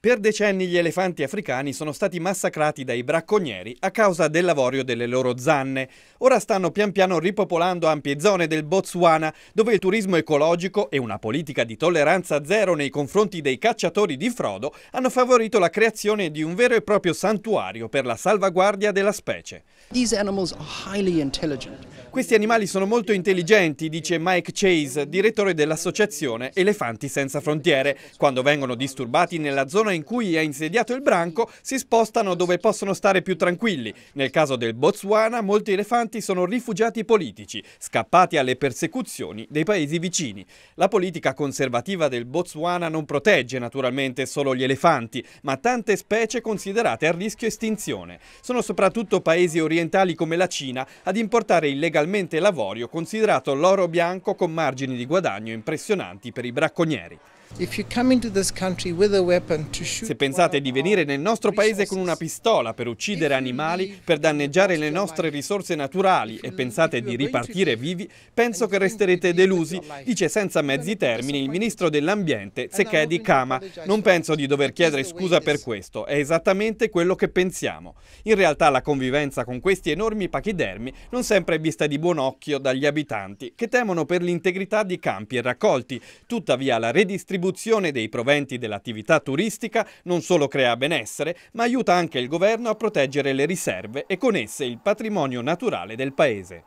Per decenni gli elefanti africani sono stati massacrati dai bracconieri a causa dell'avorio delle loro zanne. Ora stanno pian piano ripopolando ampie zone del Botswana, dove il turismo ecologico e una politica di tolleranza zero nei confronti dei cacciatori di frodo hanno favorito la creazione di un vero e proprio santuario per la salvaguardia della specie. Questi animali sono molto intelligenti, dice Mike Chase, direttore dell'associazione Elefanti Senza Frontiere. Quando vengono disturbati nella zona zona in cui è insediato il branco si spostano dove possono stare più tranquilli. Nel caso del Botswana molti elefanti sono rifugiati politici, scappati alle persecuzioni dei paesi vicini. La politica conservativa del Botswana non protegge naturalmente solo gli elefanti, ma tante specie considerate a rischio estinzione. Sono soprattutto paesi orientali come la Cina ad importare illegalmente l'avorio considerato l'oro bianco con margini di guadagno impressionanti per i bracconieri. Se pensate di venire nel nostro paese con una pistola per uccidere animali, per danneggiare le nostre risorse naturali e pensate di ripartire vivi, penso che resterete delusi, dice senza mezzi termini il ministro dell'ambiente Zekedi Kama. Non penso di dover chiedere scusa per questo, è esattamente quello che pensiamo. In realtà la convivenza con questi enormi pachidermi non sempre è vista di buon occhio dagli abitanti, che temono per l'integrità di campi e raccolti. Tuttavia la redistribuzione redistribuzione dei proventi dell'attività turistica non solo crea benessere, ma aiuta anche il governo a proteggere le riserve e con esse il patrimonio naturale del paese.